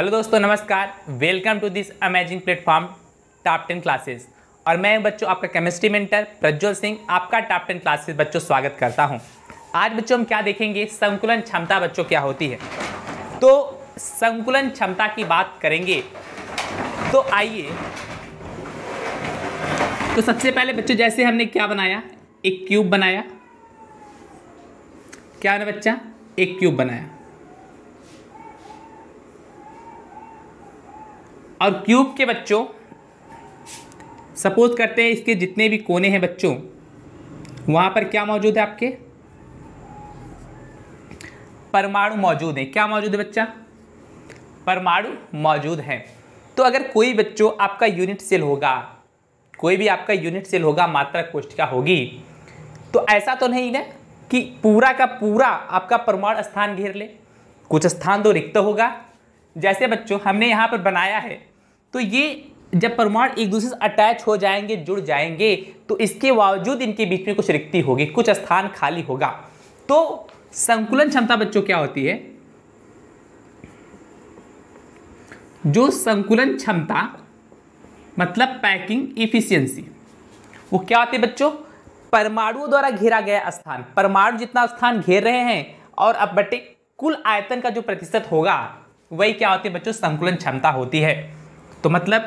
hello दोस्तों नमस्कार welcome to this amazing platform top ten classes और मैं बच्चों आपका केमिस्ट्री मेंटर प्रज्वल सिंह आपका टॉप टेन क्लासेस बच्चों स्वागत करता हूं आज बच्चों हम क्या देखेंगे संकुलन क्षमता बच्चों क्या होती है तो संकुलन क्षमता की बात करेंगे तो आइए तो सबसे पहले बच्चों जैसे हमने क्या बनाया एक क्यूब बनाया क्या बच्चा एक क्यूब बनाया और क्यूब के बच्चों सपोज करते हैं इसके जितने भी कोने हैं बच्चों वहाँ पर क्या मौजूद है आपके परमाणु मौजूद है क्या मौजूद है बच्चा परमाणु मौजूद है तो अगर कोई बच्चों आपका यूनिट सेल होगा कोई भी आपका यूनिट सेल होगा मात्रा का होगी तो ऐसा तो नहीं ना कि पूरा का पूरा आपका परमाणु स्थान घेर ले कुछ स्थान तो रिक्त होगा जैसे बच्चों हमने यहाँ पर बनाया है तो ये जब परमाणु एक दूसरे से अटैच हो जाएंगे जुड़ जाएंगे तो इसके बावजूद इनके बीच में कुछ रिक्ति होगी कुछ स्थान खाली होगा तो संकुलन क्षमता बच्चों क्या होती है जो संकुलन क्षमता मतलब पैकिंग इफिशियंसी वो क्या होती है बच्चों परमाणुओं द्वारा घेरा गया स्थान परमाणु जितना स्थान घेर रहे हैं और अब बटे कुल आयतन का जो प्रतिशत होगा वही क्या होती है बच्चों संकुलन क्षमता होती है तो मतलब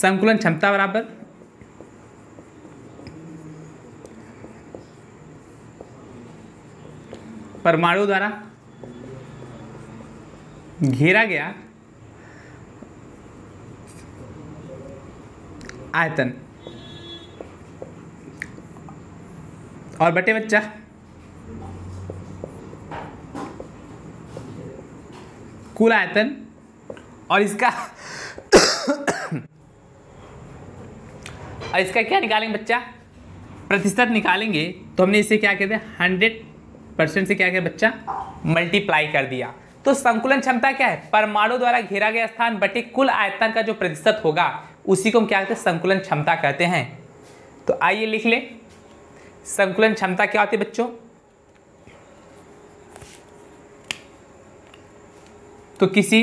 संकुलन क्षमता बराबर परमाणु द्वारा घेरा गया आयतन और बटे बच्चा कुल आयतन और इसका और इसका क्या निकालेंगे बच्चा प्रतिशत निकालेंगे तो हमने इसे क्या कहते हैं हंड्रेड परसेंट से क्या किया बच्चा मल्टीप्लाई कर दिया तो संकुलन क्षमता क्या है परमाणु द्वारा घेरा गया स्थान बटे कुल आयतन का जो प्रतिशत होगा उसी को हम क्या कहते हैं संकुलन क्षमता कहते हैं तो आइए लिख लें संकुलन क्षमता क्या होती है बच्चों तो किसी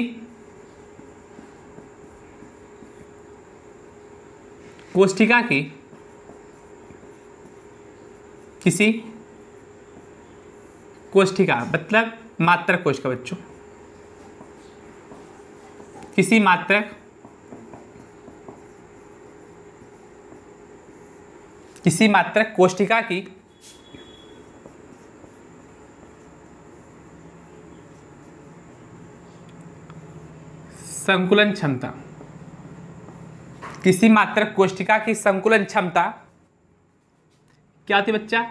कोष्ठिका की किसी कोष्ठिका मतलब मात्रक कोष का बच्चों किसी मात्रक किसी मात्रक कोष्ठिका की संकुलन क्षमता किसी मात्र कोष्टिका की संकुलन क्षमता क्या होती बच्चा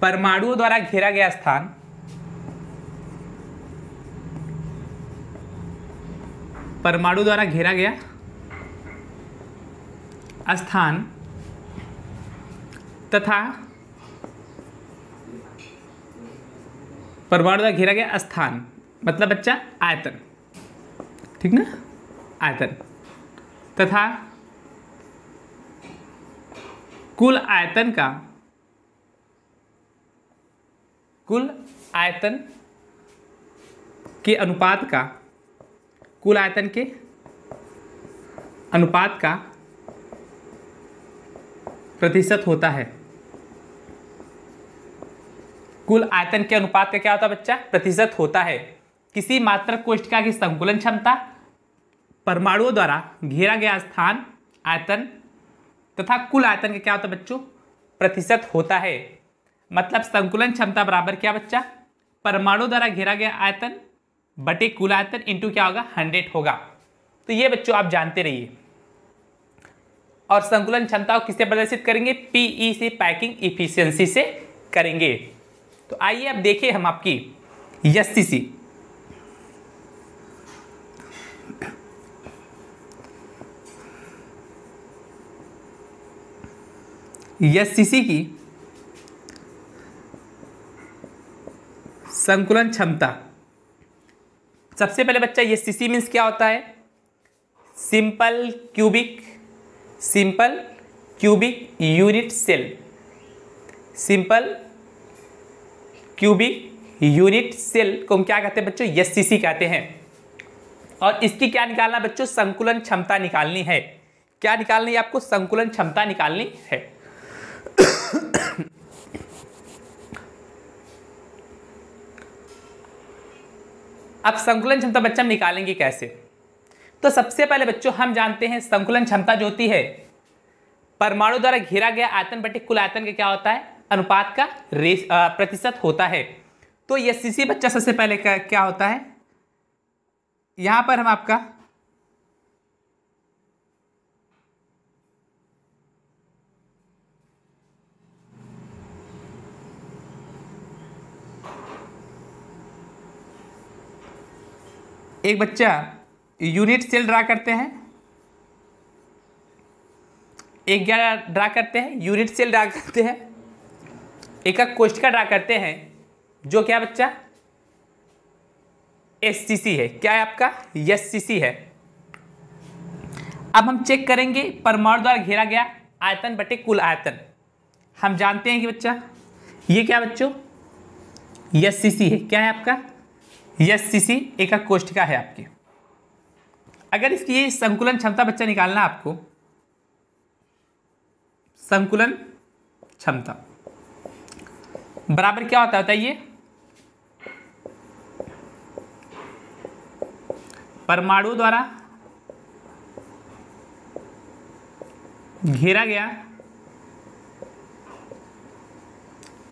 परमाणुओं द्वारा घेरा गया स्थान परमाणु द्वारा घेरा गया स्थान तथा परमाणु द्वारा घेरा गया स्थान मतलब बच्चा आयतन ठीक ना आयतन तथा कुल आयतन का कुल आयतन के अनुपात का कुल आयतन के अनुपात का प्रतिशत होता है कुल आयतन के अनुपात का क्या होता है बच्चा प्रतिशत होता है किसी मात्रक कोष्ठिका की संकुलन क्षमता परमाणुओं द्वारा घेरा गया स्थान आयतन तथा कुल आयतन का क्या होता है बच्चों प्रतिशत होता है मतलब संकुलन क्षमता बराबर क्या बच्चा परमाणु द्वारा घेरा गया आयतन बटे कुल आयतन इंटू क्या होगा हंड्रेड होगा तो ये बच्चों आप जानते रहिए और संकुलन क्षमता को किससे प्रदर्शित करेंगे पीई e से पैकिंग इफिशियंसी से करेंगे तो आइए अब देखिए हम आपकी यस्सी एससीसी की संकुलन क्षमता सबसे पहले बच्चा ये सी मीन्स क्या होता है simple cubic simple cubic unit cell simple cubic unit cell को हम क्या कहते हैं बच्चों एस सी कहते हैं और इसकी क्या निकालना बच्चों संकुलन क्षमता निकालनी है क्या निकालनी है आपको संकुलन क्षमता निकालनी है अब संकुलन क्षमता बच्चा हम निकालेंगे कैसे तो सबसे पहले बच्चों हम जानते हैं संकुलन क्षमता जो होती है परमाणु द्वारा घेरा गया आयतन बटे कुल आयतन का क्या होता है अनुपात का प्रतिशत होता है तो यह सीसी बच्चा सबसे पहले क्या होता है यहां पर हम आपका एक बच्चा यूनिट सेल ड्रा करते हैं एक ग्यारह ड्रा करते हैं यूनिट सेल ड्रा करते हैं एक कोष्ट का ड्रा करते हैं जो क्या बच्चा एस है क्या है आपका यस है अब हम चेक करेंगे परमाणु द्वारा घेरा गया आयतन बटे कुल आयतन हम जानते हैं कि बच्चा ये क्या बच्चों यस है क्या है आपका यस सी सी एकक कोष्ठिका है आपकी अगर इसकी संकुलन क्षमता बच्चा निकालना आपको संकुलन क्षमता बराबर क्या होता है बताइए परमाणु द्वारा घेरा गया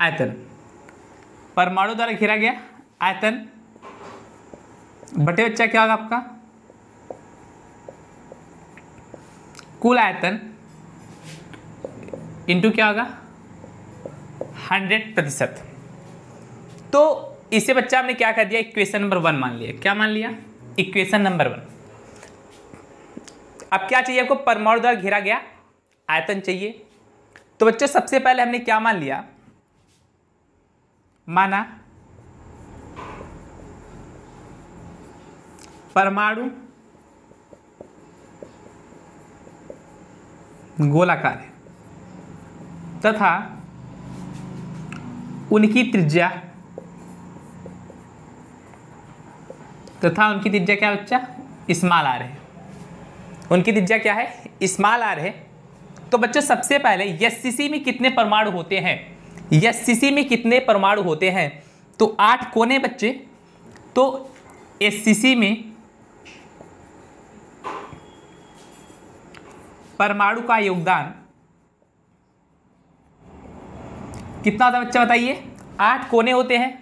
आयतन परमाणु द्वारा घेरा गया आयतन बटे बच्चा क्या होगा आपका कुल आयतन इंटू क्या होगा हंड्रेड प्रतिशत तो इसे बच्चा आपने क्या कर दिया इक्वेशन नंबर वन मान लिया क्या मान लिया इक्वेशन नंबर वन अब क्या चाहिए आपको परमाणु द्वारा घेरा गया आयतन चाहिए तो बच्चों सबसे पहले हमने क्या मान लिया माना परमाणु गोलाकार है तथा उनकी त्रिज्या तथा उनकी त्रिज्या क्या बच्चा इस्माल आर है उनकी त्रिज्या क्या है इस्माल आर है तो बच्चों सबसे पहले यस्सीसी में कितने परमाणु होते हैं यस्सीसी में कितने परमाणु होते हैं तो आठ कोने बच्चे तो एससीसी में परमाणु का योगदान कितना होता है बच्चा बताइए आठ कोने होते हैं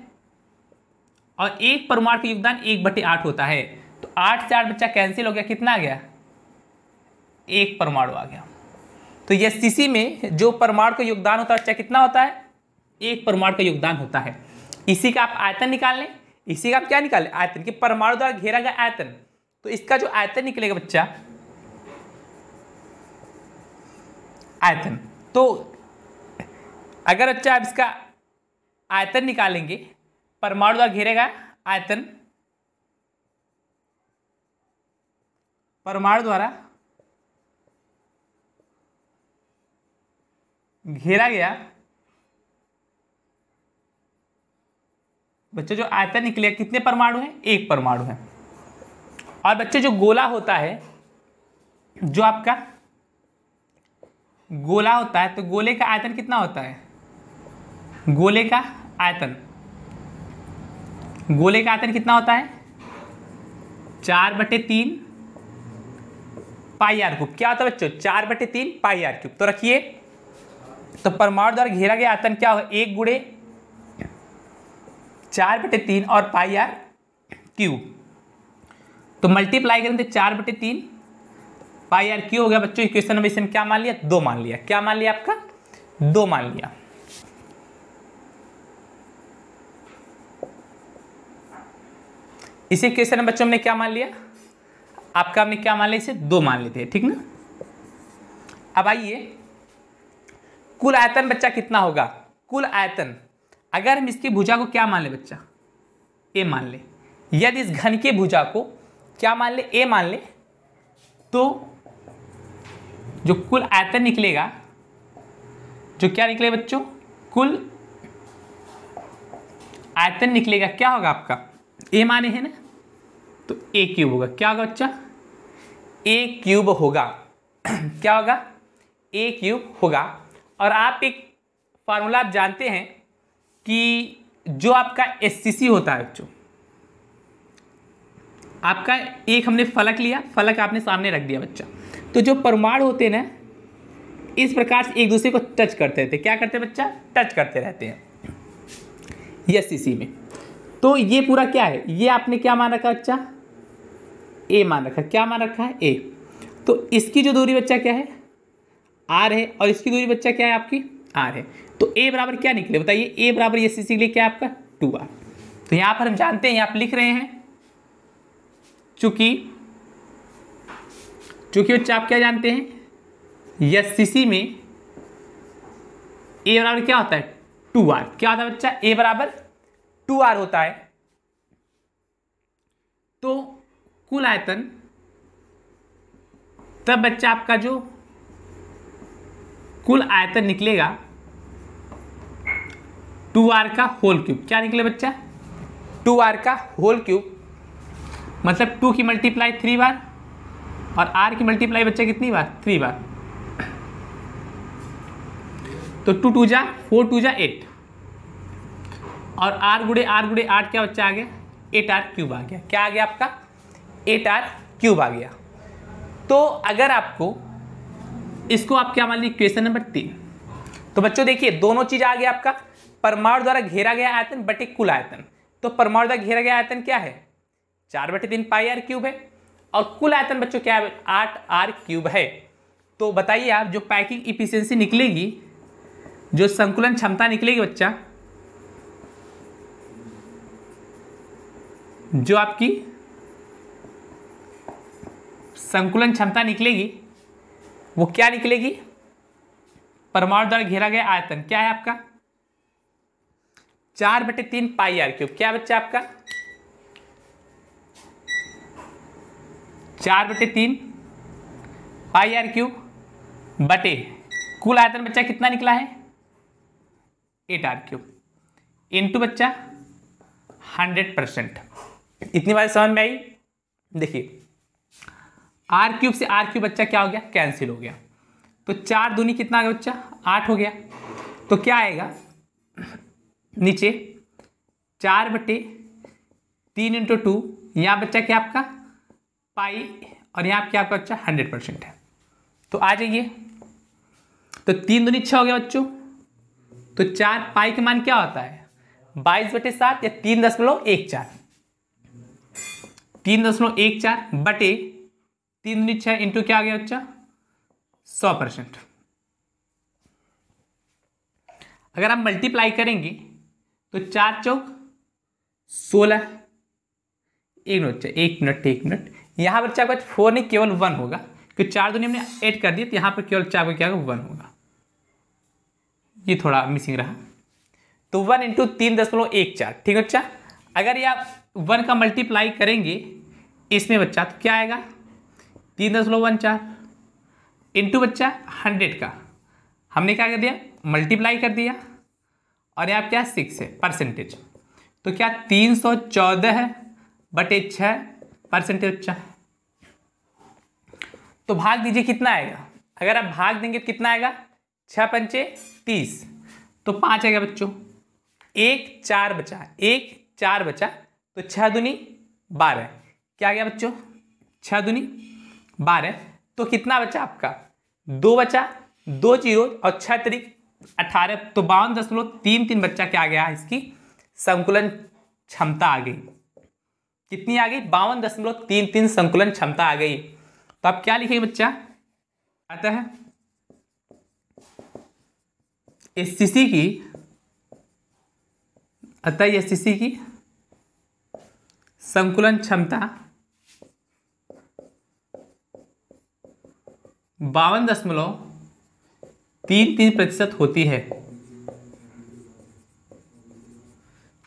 और एक परमाणु का योगदान एक बटे आठ होता है तो आठ से आठ बच्चा कैंसिल हो गया कितना आ गया एक परमाणु आ गया तो यह सीसी में जो परमाणु का योगदान होता है बच्चा कितना होता है एक परमाणु का योगदान होता है इसी का आप आयतन निकाल लें इसी का आप क्या निकाल लें आयतन कि परमाणु द्वारा घेरा गया आयतन तो इसका जो आयतन निकलेगा बच्चा आयतन तो अगर अच्छा आप इसका आयतन निकालेंगे परमाणु द्वारा घेरेगा आयतन परमाणु द्वारा घेरा गया बच्चे जो आयतन निकलेगा कितने परमाणु हैं एक परमाणु है और बच्चे जो गोला होता है जो आपका गोला होता है तो गोले का आयतन कितना होता है गोले का आयतन गोले का आयतन कितना होता है चार बटे तीन पाई आर क्यूब क्या होता है बच्चों चार बटे तीन पाई आर क्यूब तो रखिए तो परमाणु द्वारा घेरा गया आयतन क्या होगा एक गुड़े चार बटे तीन और पाई आर क्यूब तो मल्टीप्लाई तो चार बटे तीन पाई आर क्यू हो गया बच्चों इक्वेशन नंबर इसमें क्या मान लिया दो मान लिया क्या मान लिया आपका दो मान लिया इसे क्वेश्चन में बच्चों ने क्या मान लिया आपका हमने क्या मान लिया इसे दो मान लेते हैं ठीक ना अब आइए कुल आयतन बच्चा कितना होगा कुल आयतन अगर हम इसकी भुजा को क्या मान ले बच्चा ए मान ले यदि इस घन के भुजा को क्या मान ले ए मान ले तो जो कुल आयतन निकलेगा जो क्या निकलेगा बच्चों कुल आयतन निकलेगा क्या होगा आपका ए माने है ना तो ए क्यूब होगा क्या होगा बच्चा ए क्यूब होगा क्या होगा ए क्यूब होगा और आप एक फार्मूला आप जानते हैं कि जो आपका एस होता है बच्चों आपका एक हमने फलक लिया फलक आपने सामने रख दिया बच्चा तो जो परमाणु होते हैं ना इस प्रकार से एक दूसरे को टच करते रहते हैं क्या करते हैं बच्चा टच करते रहते हैं यस इसी में तो ये पूरा क्या है ये आपने क्या मान रखा बच्चा ए मान रखा क्या मान रखा है ए तो इसकी जो दूरी बच्चा क्या है आर है और इसकी दूरी बच्चा क्या है आपकी आर है तो ए बराबर क्या निकले बताइए ए बराबर ये सी के लिए क्या आपका टू आर तो यहाँ पर हम जानते हैं यहाँ पर लिख रहे हैं चूँकि चूंकि बच्चे आप क्या जानते हैं सी में ए बराबर क्या होता है टू आर क्या होता है बच्चा ए बराबर टू आर होता है तो कुल आयतन तब बच्चा आपका जो कुल आयतन निकलेगा टू आर का होल क्यूब क्या निकले बच्चा टू आर का होल क्यूब मतलब टू की मल्टीप्लाई थ्री बार और आर की मल्टीप्लाई बच्चा कितनी बार थ्री बार तो टू टू जा फोर टू जा एट और आर गुड़े आर गुड़े आठ क्या बच्चा आ गया एट आर क्यूब आ गया क्या आ गया आपका एट आर क्यूब आ गया तो अगर आपको इसको आप क्या मान ली क्वेश्चन नंबर तीन तो बच्चों देखिए दोनों चीज़ आ गया आपका परमाणु द्वारा घेरा गया आयतन बटे कुल आयतन तो परमाणु द्वारा घेरा गया आयतन क्या है चार बटे तीन पाई आर क्यूब है और कुल आयतन बच्चों क्या है आठ आर क्यूब है तो बताइए आप जो पैकिंग इफिशियंसी निकलेगी जो संकुलन क्षमता निकलेगी बच्चा जो आपकी संकुलन क्षमता निकलेगी वो क्या निकलेगी परमाणु द्वारा घेरा गया आयतन क्या है आपका चार बटे तीन पाई आर क्यूब क्या बच्चा आपका चार बटे तीन पाई आर क्यूब बटे कुल आयतन बच्चा कितना निकला है एट आर क्यूब इंटू बच्चा हंड्रेड परसेंट इतनी बात समझ में आई देखिए आर क्यूब से आर क्यूब बच्चा क्या हो गया कैंसिल हो गया तो चार दूनी कितना आ गया बच्चा आठ हो गया तो क्या आएगा नीचे चार बटे तीन इंटू टू यहाँ बच्चा क्या आपका पाई और यहाँ आपकी आपका बच्चा हंड्रेड परसेंट है तो आ जाइए तो तीन दूनी छः हो गया बच्चों तो चार पाई के मान क्या होता है बाईस बटे सात या तीन दशमलव एक चार तीन दशमलव एक चार बटे तीन दुनी छः इंटू क्या आ गया बच्चा सौ परसेंट अगर आप मल्टीप्लाई करेंगे तो चार चौक सोलह एक मिनट एक मिनट एक मिनट यहाँ पर चार के फोर नहीं केवल वन होगा क्योंकि चार दो हमने ऐड कर दिए तो यहाँ पर केवल चार को क्या होगा वन होगा ये थोड़ा मिसिंग रहा तो वन इंटू तीन दशमलव एक चार ठीक है बच्चा अगर ये आप वन का मल्टीप्लाई करेंगे इसमें बच्चा तो क्या आएगा तीन दशमलव वन चार इंटू बच्चा हंड्रेड का हमने क्या कर दिया मल्टीप्लाई कर दिया और यहाँ क्या सिक्स है परसेंटेज तो क्या तीन सौ चौदह है बटे छः परसेंटेज अच्छा तो भाग दीजिए कितना आएगा अगर आप भाग देंगे तो कितना आएगा छः पंचे तीस तो पाँच आएगा बच्चों एक चार बचा एक चार बचा तो छः दुनी बारह क्या आ गया बच्चों छः दुनी बारह तो कितना बचा आपका दो बचा दो जीरो और छः तरीक अठारह तो बावन दशमलव तीन तीन बच्चा क्या आ गया इसकी संकुलन क्षमता आ गई कितनी आ गई बावन दशमलव तीन तीन संकुलन क्षमता आ गई तो आप क्या लिखेंगे बच्चा आता है एस की अतः एस की संकुलन क्षमता बावन दशमलव तीन तीन प्रतिशत होती है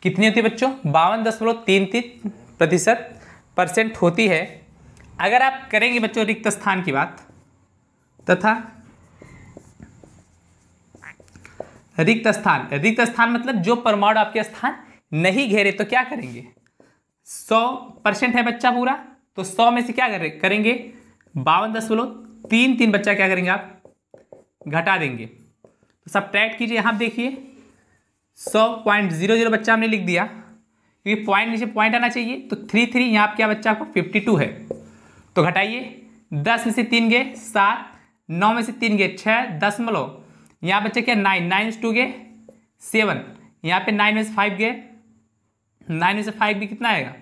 कितनी होती है बच्चों बावन दशमलव तीन तीन प्रतिशत परसेंट होती है अगर आप करेंगे बच्चों रिक्त स्थान की बात तथा रिक्त स्थान रिक्त स्थान मतलब जो परमाणु आपके स्थान नहीं घेरे तो क्या करेंगे सौ परसेंट है बच्चा पूरा तो सौ में से क्या करेंगे बावन दशमलव तीन तीन बच्चा क्या करेंगे आप घटा देंगे तो सब कीजिए यहां देखिए सौ पॉइंट जीरो जीरो बच्चा हमने लिख दिया क्योंकि पॉइंट नीचे पॉइंट आना चाहिए तो थ्री थ्री यहाँ पर क्या बच्चा आपको फिफ्टी टू है तो घटाइए दस में से तीन गए सात नौ में से तीन गए छः दशमलव यहाँ बच्चे क्या नाइन नाइन से टू गए सेवन यहाँ पे नाइन में से फाइव गए नाइन में से फाइव भी कितना आएगा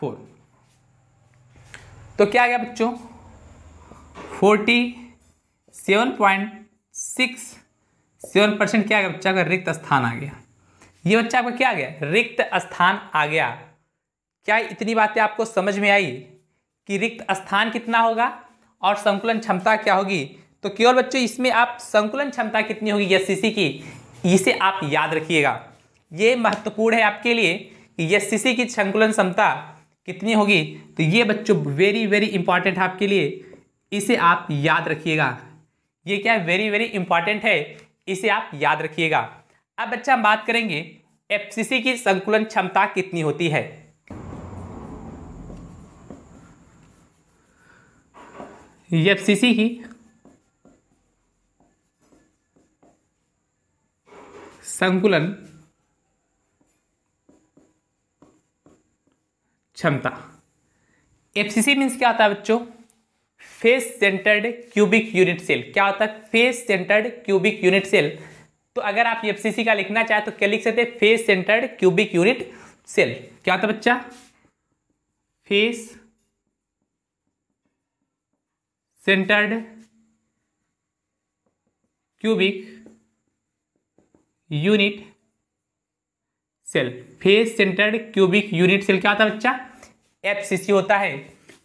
फोर तो क्या आ गया बच्चों forty seven point six seven percent क्या आ गया बच्चा का रिक्त स्थान आ गया ये बच्चा आपका क्या आ गया रिक्त स्थान आ गया क्या इतनी बातें आपको समझ में आई कि रिक्त स्थान कितना होगा और संकुलन क्षमता क्या होगी तो केवल बच्चों इसमें आप संकुलन क्षमता कितनी होगी एस की इसे आप याद रखिएगा ये महत्वपूर्ण है आपके लिए कि एस की संकुलन क्षमता कितनी होगी तो ये बच्चों वेरी वेरी इंपॉर्टेंट है आपके लिए इसे आप याद रखिएगा ये क्या है वेरी वेरी इंपॉर्टेंट है इसे आप याद रखिएगा अब बच्चा हम बात करेंगे एफसीसी की संकुलन क्षमता कितनी होती है एफसीसी की संकुलन क्षमता एफसीसी मीन्स क्या होता है बच्चों face centred cubic unit cell क्या होता है face centred cubic unit cell तो अगर आप एफसीसी का लिखना चाहे तो क्या लिख सकते हैं face centred cubic unit cell क्या होता है बच्चा face centred cubic unit cell face centred cubic unit cell क्या होता है बच्चा एफसीसी होता है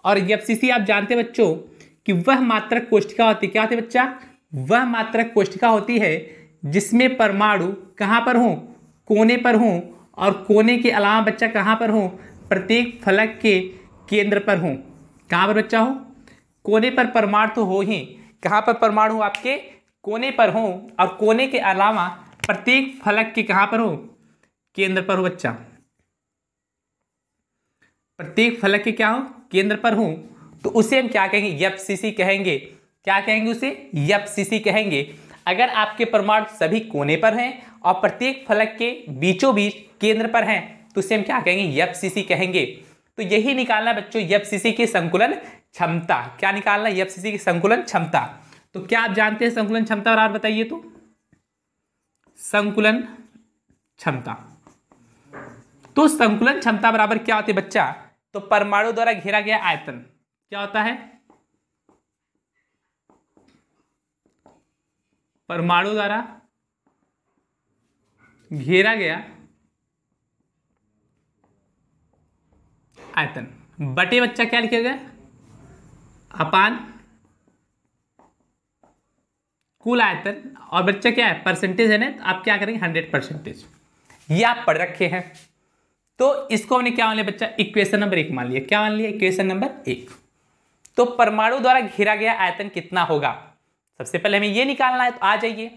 और एफसीसी आप जानते हैं बच्चों कि वह मात्रक कोष्टिका होती क्या होती है बच्चा वह मात्रक कोष्टिका होती है जिसमें परमाणु कहाँ पर हों कोने पर हों और कोने के अलावा बच्चा कहाँ पर हों प्रत्येक फलक के केंद्र पर हों कहाँ पर बच्चा हो कोने पर परमाणु तो हो ही कहाँ पर परमाणु आपके कोने पर हों और कोने के अलावा प्रत्येक फलक के कहाँ पर हो केंद्र पर हो बच्चा प्रत्येक फलक के क्या हो केंद्र पर हो तो उसे हम क्या कहेंगे यप कहेंगे क्या कहेंगे उसे यप कहेंगे अगर आपके परमाणु सभी कोने पर हैं और प्रत्येक फलक के बीचों बीच केंद्र पर हैं तो उसे हम क्या कहेंगे सी कहेंगे तो यही निकालना बच्चों सी की संकुलन क्षमता क्या निकालना सी की संकुलन क्षमता तो क्या आप जानते हैं संकुलन क्षमता और बताइए तो संकुलन क्षमता तो संकुलन क्षमता बराबर क्या होती है बच्चा तो परमाणु द्वारा घेरा गया आयतन क्या होता है परमाणु द्वारा घेरा गया आयतन बटे बच्चा क्या लिखा गया अपान कुल आयतन और बच्चा क्या है परसेंटेज है ना तो आप क्या करेंगे हंड्रेड परसेंटेज ये आप पढ़ रखे हैं तो इसको हमने क्या मान लिया बच्चा इक्वेशन नंबर एक मान लिया क्या मान लिया इक्वेशन नंबर एक तो परमाणु द्वारा घेरा गया आयतन कितना होगा सबसे पहले हमें ये निकालना है तो आ जाइए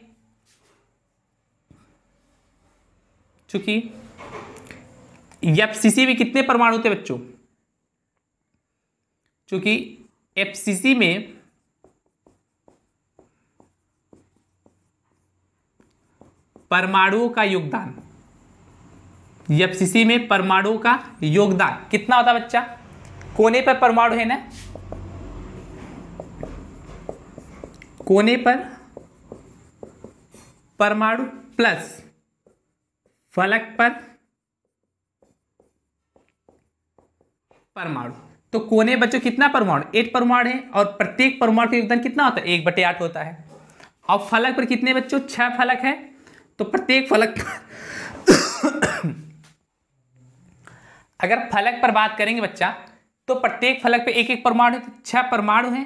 चूंकि एफ में कितने परमाणु थे बच्चों चूंकि एफ में परमाणुओं का योगदान एफ में परमाणुओं का योगदान कितना होता बच्चा कोने पर परमाणु है ना कोने पर परमाणु प्लस फलक पर परमाणु तो कोने बच्चों कितना परमाणु एट परमाणु है और प्रत्येक परमाणु का योगदान कितना होता है एक बटे आठ होता है और फलक पर कितने बच्चों छह फलक है तो प्रत्येक फलक अगर फलक पर बात करेंगे बच्चा तो प्रत्येक फलक पे एक एक परमाणु है तो छह परमाणु है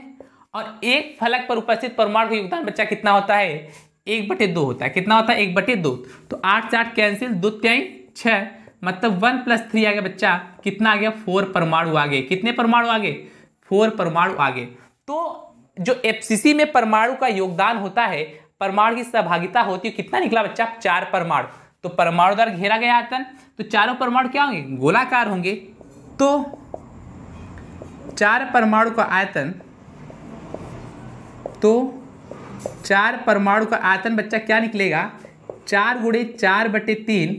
और एक फलक पर उपस्थित परमाणु का योगदान बच्चा कितना होता है एक बटे दो होता है कितना होता है एक बटे दो तो आठ से आठ कैंसिल दो त्याई छः मतलब वन प्लस थ्री आ गया बच्चा कितना आ गया फोर परमाणु आगे कितने परमाणु आगे फोर परमाणु आगे तो जो एफसीसी में परमाणु का योगदान होता है परमाणु की सहभागिता होती है कितना निकला बच्चा चार परमाणु तो परमाणु द्वारा घेरा गया आतन तो चारों परमाणु क्या होंगे गोलाकार होंगे तो चार परमाणु का आयतन तो चार परमाणु का आयतन बच्चा क्या निकलेगा चार गुड़े चार बटे तीन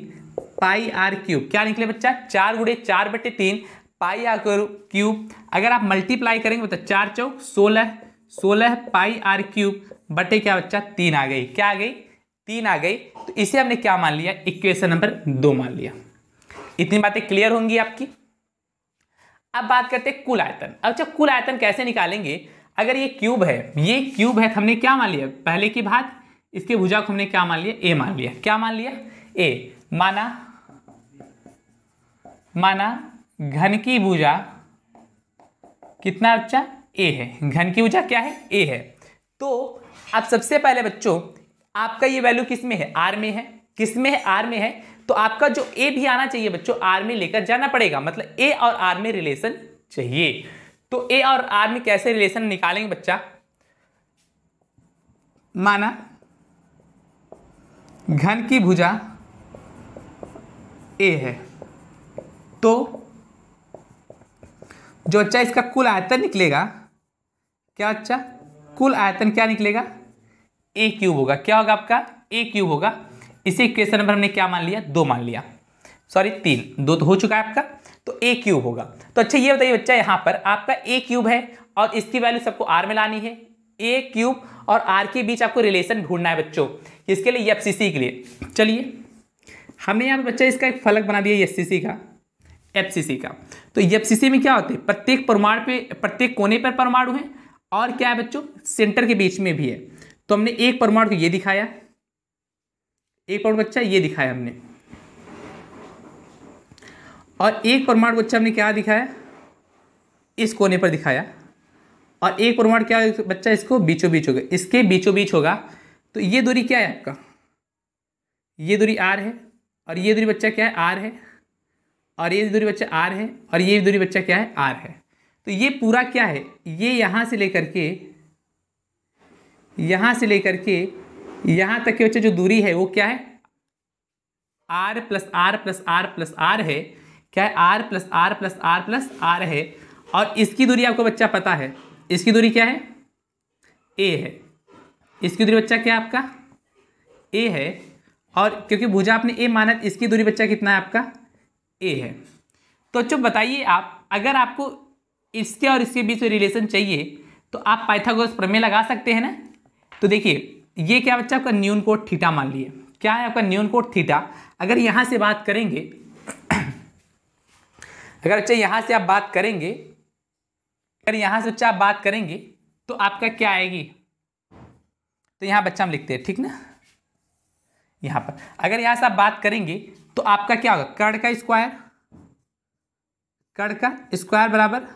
पाई आर क्यूब क्या निकले बच्चा चार गुड़े चार बटे तीन पाई आर क्यूब अगर आप मल्टीप्लाई करेंगे बता तो चार चौक सोलह सोलह पाई आर क्यूब बटे क्या बच्चा तीन आ गई क्या आ गई तीन आ गई तो इसे हमने क्या मान लिया इक्वेशन नंबर दो मान लिया इतनी बातें क्लियर होंगी आपकी अब बात करते हैं कुल आयतन अच्छा कुल आयतन कैसे निकालेंगे अगर ये क्यूब है ये क्यूब है तो हमने क्या मान लिया पहले की बात इसके भुजा को हमने क्या मान लिया ए मान लिया क्या मान लिया ए माना माना घन की भुजा कितना बच्चा ए है घन की ऊर्जा क्या है ए है तो अब सबसे पहले बच्चों आपका ये वैल्यू किस में है आर में है किस में है आर में है तो आपका जो ए भी आना चाहिए बच्चों आर में लेकर जाना पड़ेगा मतलब ए और आर में रिलेशन चाहिए तो ए और आर में कैसे रिलेशन निकालेंगे बच्चा माना घन की भुजा ए है तो जो अच्छा इसका कुल आयतन निकलेगा क्या अच्छा कुल आयतन क्या निकलेगा ए क्यूब होगा क्या होगा आपका ए क्यूब होगा इसी क्वेश्चन नंबर हमने क्या मान लिया दो मान लिया सॉरी तीन दो तो हो चुका है आपका तो ए क्यूब होगा तो अच्छा ये बताइए बच्चा यहाँ पर आपका ए क्यूब है और इसकी वैल्यू सबको आर में लानी है ए क्यूब और आर के बीच आपको रिलेशन ढूंढना है बच्चों इसके लिए एफ के लिए चलिए हमने यहाँ पर बच्चा इसका एक फलक बना दिया एफ का एफ का तो एफ में क्या होते हैं प्रत्येक परमाणु पे प्रत्येक कोने पर परमाणु हैं और क्या है बच्चों सेंटर के बीच में भी है तो हमने एक परमाणु को ये दिखाया एक परमाणु बच्चा ये दिखाया हमने और एक परमाणु बच्चा हमने क्या दिखाया इस कोने पर दिखाया और एक परमाणु क्या बच्चा इसको बीचों बीच होगा इसके बीचों बीच होगा तो ये दूरी क्या है आपका ये दूरी आर है और ये दूरी बच्चा क्या है आर है और ये दूरी बच्चा आर है और ये दूरी बच्चा क्या है आर है तो ये पूरा क्या है ये यहाँ से लेकर के यहाँ से लेकर के यहाँ तक के बच्चे जो दूरी है वो क्या है R plus R plus R plus R है क्या है R plus R plus R plus R है और इसकी दूरी आपको बच्चा पता है इसकी दूरी क्या है ए है इसकी दूरी बच्चा क्या आपका ए है और क्योंकि भुजा आपने ए माना इसकी दूरी बच्चा कितना है आपका ए है तो चुप बताइए आप अगर आपको इसके और इसके बीच में रिलेशन चाहिए तो आप पाइथागोरस प्रमेय लगा सकते हैं ना तो देखिए ये क्या बच्चा आपका न्यून कोट थीटा मान लिए क्या है आपका न्यून कोट थीटा अगर यहाँ से बात करेंगे अगर अच्छा यहाँ से आप बात करेंगे अगर यहाँ से अच्छा आप बात करेंगे तो आपका क्या आएगी तो यहाँ बच्चा हम लिखते हैं ठीक ना यहाँ पर अगर यहाँ से आप बात करेंगे तो आपका क्या होगा कर्ण का स्क्वायर कर्ण का स्क्वायर बराबर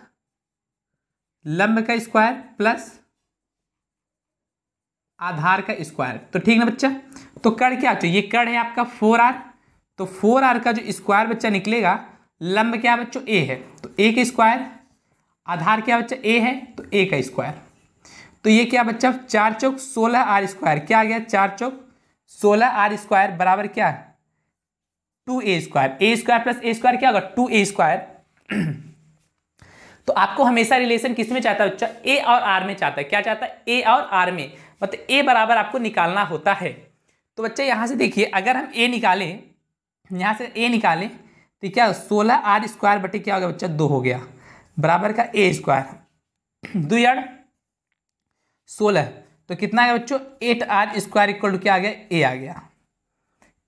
लंब का स्क्वायर प्लस आधार का स्क्वायर तो ठीक ना बच्चा तो कर्ण क्या होता तो है ये कर्ण है आपका फोर आर तो फोर आर का जो स्क्वायर बच्चा निकलेगा लंब क्या बच्चों ए है तो ए का स्क्वायर आधार क्या बच्चा ए है तो ए का स्क्वायर तो ये क्या बच्चा चार चौक सोलह आर स्क्वायर क्या आ गया चार चौक सोलह आर स्क्वायर बराबर क्या है two A square A square plus A square क्या होगा टू ए स्क्वायर तो आपको हमेशा रिलेशन किस में चाहता है बच्चा ए और आर में चाहता है क्या चाहता है ए और आर में मतलब ए बराबर आपको निकालना होता है तो बच्चा यहाँ से देखिए अगर हम ए निकालें यहाँ से ए निकालें तो क्या सोलह आर स्क्वायर बटे क्या हो गया बच्चा दो हो गया बराबर का ए स्क्वायर दो यार सोलह तो कितना आ गया बच्चों eight R square equal to क्या आ गया ए आ गया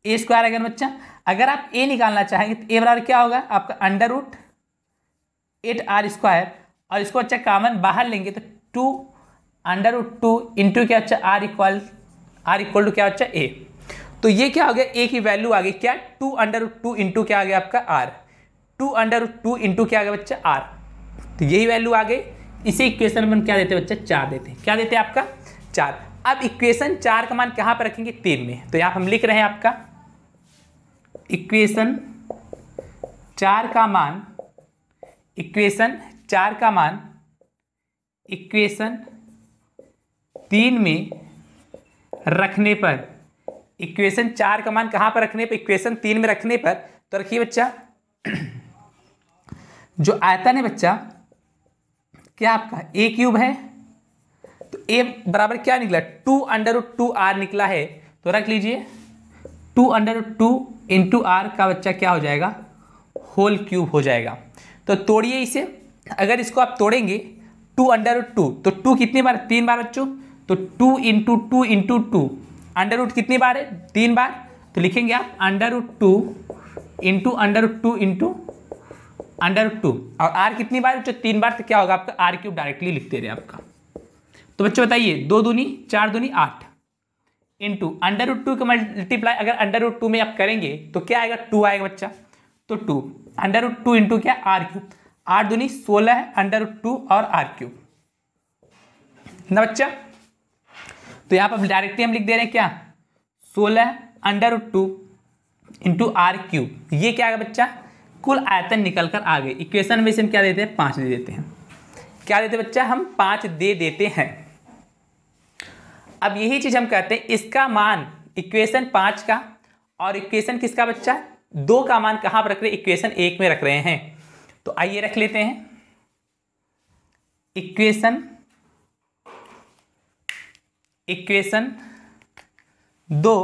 ए स्क्वायर आ गया बच्चा अगर आप ए निकालना चाहेंगे तो ए बराबर क्या होगा आपका under root eight R square और इसको बच्चा कामन बाहर लेंगे तो two under root two into क्या बच्चा R equal R equal to क्या बच्चा ए तो ये क्या हो गया ए की वैल्यू आ गई क्या टू अंडर टू इंटू क्या आ गया आपका R two under two into क्या आ गया बच्चा आर तो यही वैल्यू आ गई इसी इक्वेशन में हम क्या देते हैं बच्चा चार देते हैं क्या देते हैं आपका चार अब इक्वेशन चार का मान कहाँ पर रखेंगे तीन में तो यहाँ हम लिख रहे हैं आपका इक्वेशन चार का मान इक्वेशन चार का मान इक्वेशन तीन में रखने पर इक्वेशन चार का मान कहाँ पर रखने पर इक्वेशन तीन में रखने पर तो रखिए बच्चा जो आयतन है बच्चा क्या आपका ए क्यूब है तो ए बराबर क्या निकला टू अंडर टू आर निकला है तो रख लीजिए two under two into R का बच्चा क्या हो जाएगा होल क्यूब हो जाएगा तो तोड़िए इसे अगर इसको आप तोड़ेंगे टू अंडर टू तो टू कितनी बार तीन बार बच्चों तो two into two into two under root कितनी बार है तीन बार तो लिखेंगे आप under root two into under root two into under root two और आर कितनी बार जो तीन बार तो क्या होगा आपका आर क्यूब डायरेक्टली लिखते रहे आपका तो बच्चे बताइए दो दूनी चार दूनी आठ इंटू अंडर रूट टू का मल्टीप्लाई अगर अंडर रूट टू में आप करेंगे तो क्या आएगा टू आएगा बच्चा तो two under root two into क्या आर क्यूब आठ दूनी सोलह अंडर रूट टू और आर क्यूब ना बच्चा तो यहाँ पर डायरेक्टली हम लिख दे रहे हैं क्या सोलह under two into R cube ये क्या है बच्चा कुल आयतन निकल कर आ गए इक्वेशन में से हम क्या देते हैं पाँच दे देते हैं क्या देते हैं बच्चा हम पाँच दे देते हैं अब यही चीज़ हम कहते हैं इसका मान इक्वेशन पाँच का और इक्वेशन किसका बच्चा दो का मान कहाँ पर रख रहे हैं इक्वेशन एक में रख रहे हैं तो आइए रख लेते हैं इक्वेशन इक्वेशन दो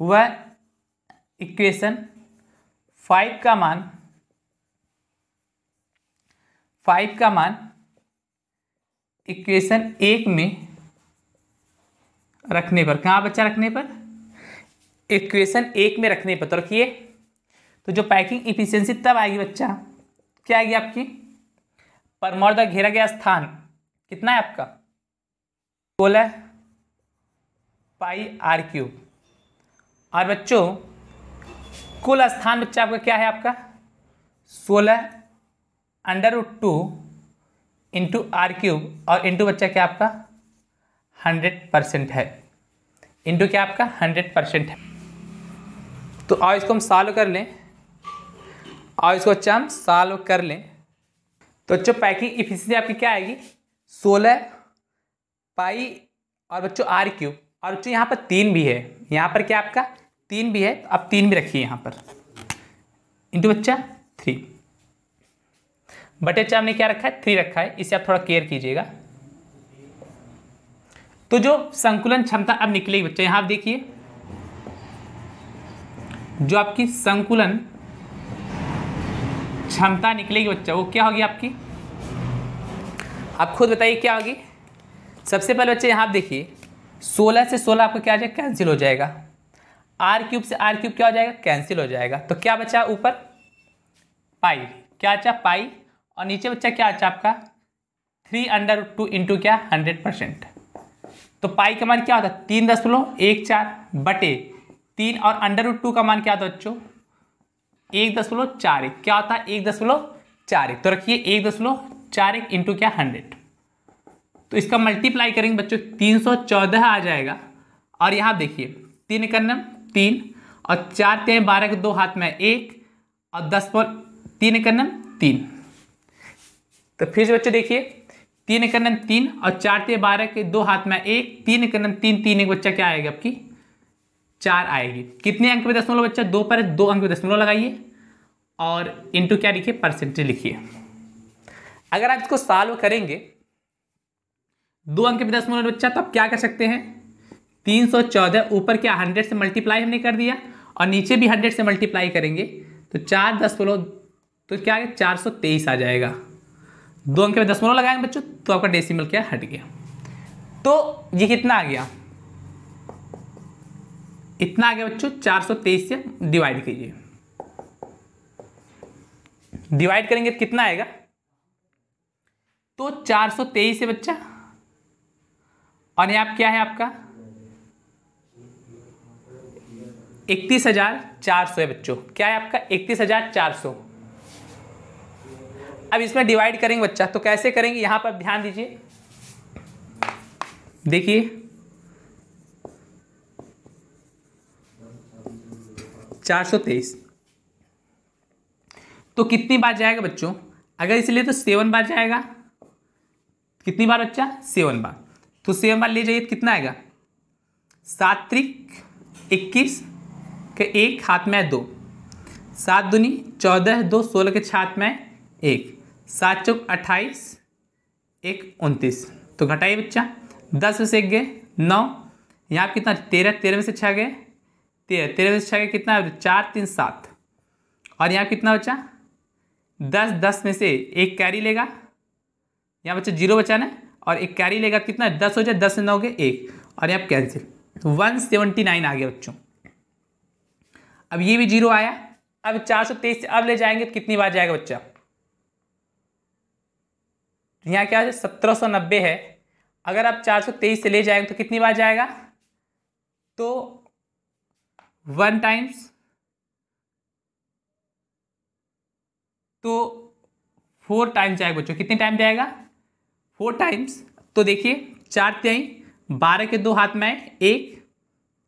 व इक्वेशन फाइव का मान फाइव का मान इक्वेशन एक में रखने पर कहाँ बच्चा रखने पर इक्वेशन एक में रखने पर तो रखिए तो जो पैकिंग इफिशियंसी तब आएगी बच्चा क्या आएगी आपकी परमौर घेरा गया स्थान कितना है आपका है पाई आर क्यूब और बच्चों कुल स्थान बच्चा आपका क्या है आपका सोलह under root two into R cube और इंटू बच्चा क्या आपका हंड्रेड परसेंट है इंटू क्या आपका हंड्रेड परसेंट है तो और इसको हम सॉल्व कर लें और इसको अच्छा हम सॉल्व कर लें तो बच्चों पैकिंग इफिशियंसी आपकी क्या आएगी सोलह पाई और बच्चों आर क्यूब और बच्चों यहाँ पर तीन भी है यहाँ पर क्या आपका तीन भी है तो आप तीन भी रखिए यहाँ पर इंटू बच्चा थ्री बटे चार ने क्या रखा है थ्री रखा है इसे आप थोड़ा केयर कीजिएगा तो जो संकुलन क्षमता अब निकलेगी बच्चा यहाँ आप देखिए जो आपकी संकुलन क्षमता निकलेगी बच्चा वो क्या होगी आपकी आप खुद बताइए क्या होगी सबसे पहले बच्चे यहाँ आप देखिए सोलह से सोलह आपको क्या आ जाएगा कैंसिल हो जाएगा आर क्यूब से आर क्यूब क्या हो जाएगा कैंसिल हो जाएगा तो क्या बचा ऊपर पाई क्या अच्छा पाई और नीचे बच्चा क्या अच्छा आपका थ्री अंडर टू इंटू क्या हंड्रेड परसेंट तो पाई का मान क्या होता है तीन दशमलव एक चार बटे तीन और अंडर रूट टू का मान क्या होता है बच्चों एक दशमलव चार एक क्या होता है एक दशमलव चार एक तो रखिए एक दशमलव चार एक इंटू क्या हंड्रेड तो इसका मल्टीप्लाई करेंगे बच्चों तीन सौ चौदह आ जाएगा और यहाँ देखिए तीन कन्नम तीन और चार तेरह बारह के दो हाथ में एक और दस पर तीन कन्नम तीन तो फिर से बच्चों देखिए तीन कन्नम तीन और चार तेरह बारह के दो हाथ में एक तीन कन्नम तीन तीन एक बच्चा क्या आएगा आपकी चार आएगी कितने अंक में दशमलव बच्चा दो पर दो अंक में दशमलव लगाइए और इंटू क्या लिखिए परसेंटेज लिखिए अगर आप इसको सॉल्व करेंगे दो अंक में दस मिनट बच्चा तो आप क्या कर सकते हैं तीन सौ चौदह ऊपर क्या हंड्रेड से मल्टीप्लाई हमने कर दिया और नीचे भी हंड्रेड से मल्टीप्लाई करेंगे तो चार दशमलव तो क्या है चार सौ तेईस आ जाएगा दो अंक में दशमलव लगाएंगे बच्चों तो आपका डेसिमल क्या हट गया तो ये कितना आ गया इतना आ गया बच्चों चार सौ तेईस से डिवाइड कीजिए डिवाइड करेंगे तो कितना आएगा तो चार सौ तेईस है बच्चा और ये आप क्या है आपका इकतीस हजार चार सौ है बच्चों क्या है आपका इकतीस हजार चार सौ अब इसमें डिवाइड करेंगे बच्चा तो कैसे करेंगे यहां पर ध्यान दीजिए देखिए चार सौ तेईस तो कितनी बार जाएगा बच्चों अगर इसलिए तो सेवन बार जाएगा कितनी बार बच्चा सेवन बार तो सेवन बार ले जाइए कितना आएगा सात त्रिक इक्कीस के एक हाथ में है दो सात दुनी चौदह दो सोलह के छः हाथ में एक सात चौक अट्ठाईस एक उनतीस तो घटाइए बच्चा दस में से एक गए नौ यहाँ कितना तेरह तेरह में से छः गए तेरह तेरह में से छः गए कितना चार तीन सात और यहाँ कितना बचा दस दस में से एक कैरी लेगा यहाँ बच्चा जीरो बचाना और एक कैरी लेगा कितना दस हो जाए दस से नौ गए एक और ये आप कैंसिल वन सेवेंटी नाइन आ गया बच्चों अब ये भी जीरो आया अब चार सौ तेईस से अब ले जाएंगे तो कितनी बार जाएगा बच्चा तो यहाँ क्या है सत्रह सौ नब्बे है अगर आप चार सौ तेईस से ले जाएंगे तो कितनी बार जाएगा तो वन टाइम्स तो फोर टाइम जाएगा बच्चों कितने टाइम जाएगा फोर टाइम्स तो देखिए चार त्याई बारह के दो हाथ में आए एक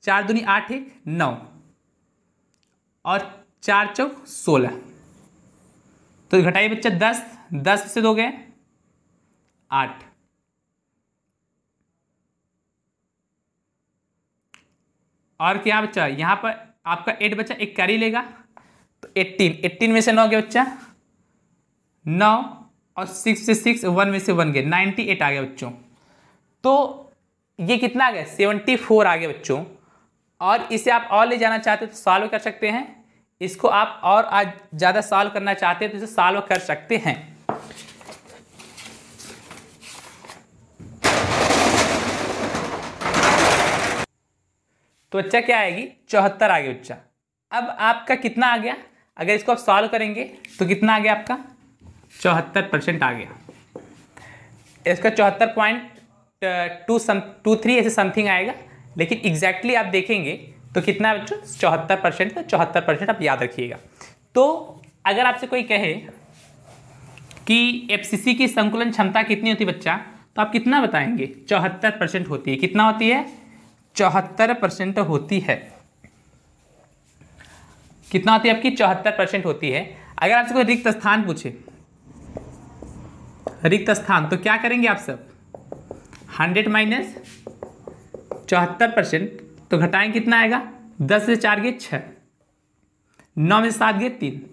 चार दूनी आठ एक नौ और चार चौक सोलह तो घटाइए बच्चा दस दस से दो गए आठ और क्या बच्चा यहाँ पर आपका एट बच्चा एक कैरी लेगा तो एट्टीन एट्टीन में से नौ गया बच्चा नौ और सिक्स से सिक्स वन में से वन गए नाइन्टी एट आ गया बच्चों तो ये कितना आ गया सेवेंटी फोर आ गया बच्चों और इसे आप और ले जाना चाहते तो सॉल्व कर सकते हैं इसको आप और आज ज़्यादा सॉल्व करना चाहते हैं तो इसे सॉल्व कर सकते हैं तो बच्चा क्या आएगी चौहत्तर आ गया बच्चा अब आपका कितना आ गया अगर इसको आप सॉल्व करेंगे तो कितना आ गया आपका चौहत्तर परसेंट आ गया इसका चौहत्तर point two some two three ऐसे समथिंग आएगा लेकिन एग्जैक्टली exactly आप देखेंगे तो कितना बच्चों चौहत्तर परसेंट तो चौहत्तर परसेंट आप याद रखिएगा तो अगर आपसे कोई कहे कि सी की संकुलन क्षमता कितनी होती है बच्चा तो आप कितना बताएंगे चौहत्तर परसेंट होती है कितना होती है चौहत्तर परसेंट होती है कितना होती है आपकी चौहत्तर परसेंट होती है अगर आपसे कोई रिक्त स्थान पूछे रिक्त स्थान तो क्या करेंगे आप सब हंड्रेड माइनस चौहत्तर परसेंट तो घटाएं कितना आएगा दस से चार गए छः नौ में सात गए तीन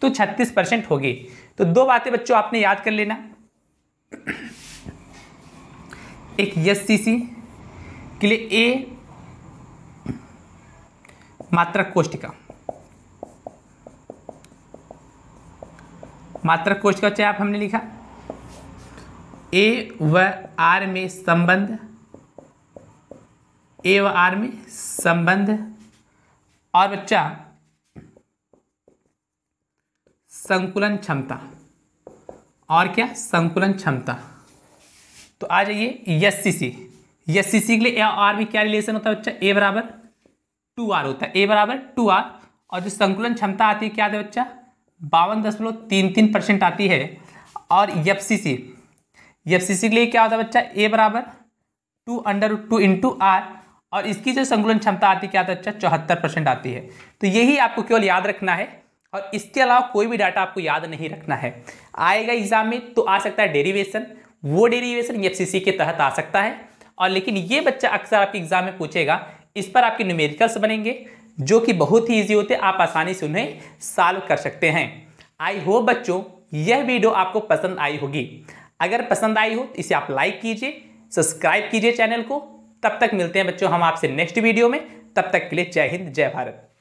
तो छत्तीस परसेंट होगी तो दो बातें बच्चों आपने याद कर लेना एक सी के लिए ए मात्रक कोष्टिका मात्रक कोष का चयप हमने लिखा ए व आर में संबंध ए व आर में संबंध और बच्चा संकुलन क्षमता और क्या संकुलन क्षमता तो आ जाइए यस सी सी यस सी सी के लिए ए आर में क्या रिलेशन होता है बच्चा ए बराबर टू आर होता है ए बराबर टू आर और जो संकुलन क्षमता आती है क्या है बच्चा बावन दशमलव तीन तीन परसेंट आती है और F C C F C सी के लिए क्या होता है बच्चा ए बराबर two under two into R और इसकी जो संकुलन क्षमता आती है क्या होता है बच्चा चौहत्तर परसेंट आती है तो यही आपको केवल याद रखना है और इसके अलावा कोई भी डाटा आपको याद नहीं रखना है आएगा एग्जाम में तो आ सकता है डेरीवेशन वो डेरीवेशन एफ के तहत आ सकता है और लेकिन ये बच्चा अक्सर आपके एग्जाम में पूछेगा इस पर आपके न्यूमेरिकल्स बनेंगे जो कि बहुत ही ईजी होते आप आसानी से उन्हें सॉल्व कर सकते हैं आई होप बच्चों यह वीडियो आपको पसंद आई होगी अगर पसंद आई हो तो इसे आप लाइक कीजिए सब्सक्राइब कीजिए चैनल को तब तक मिलते हैं बच्चों हम आपसे नेक्स्ट वीडियो में तब तक के लिए जय हिंद जय भारत